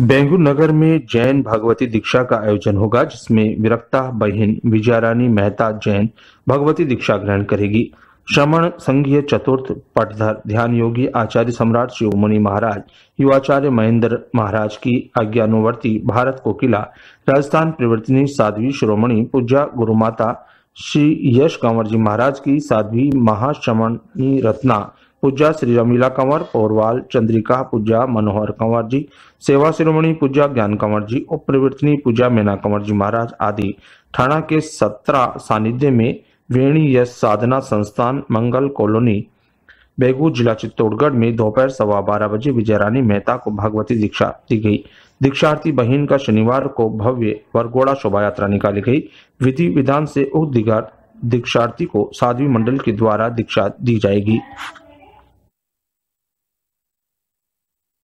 बेंगू नगर में जैन भगवती दीक्षा का आयोजन होगा जिसमें विरक्ता बहिन विजया रानी मेहता जैन भगवती दीक्षा ग्रहण करेगी श्रमण संघीय चतुर्थ पटधर ध्यान योगी आचार्य सम्राट शिवमणि महाराज युवाचार्य महेंद्र महाराज की आज्ञानुवर्ती भारत किला राजस्थान प्रवर्तनी साध्वी शिरोमणि पूज्या गुरुमाता श्री यश कंवर जी महाराज की साध्वी महाश्रमणी रत्ना पूजा श्री रमीला कंवर पौरवाल चंद्रिका पूजा मनोहर कंवर जी सेवा शिरोमणि पूजा ज्ञान कंवर जी और प्रवर्तनी पूज्या कंवर जी महाराज आदि थाना के सत्रह सानिध्य में वेणी यश साधना संस्थान मंगल कॉलोनी बेगू जिला चित्तौड़गढ़ में दोपहर सवा बारह बजे विजय रानी मेहता को भगवती दीक्षा दी गई दीक्षार्थी बहन का शनिवार को भव्य वरगोड़ा शोभा यात्रा निकाली गई विधि विधान से उक्त दीक्षार्थी को साध्वी मंडल के द्वारा दीक्षा दी जाएगी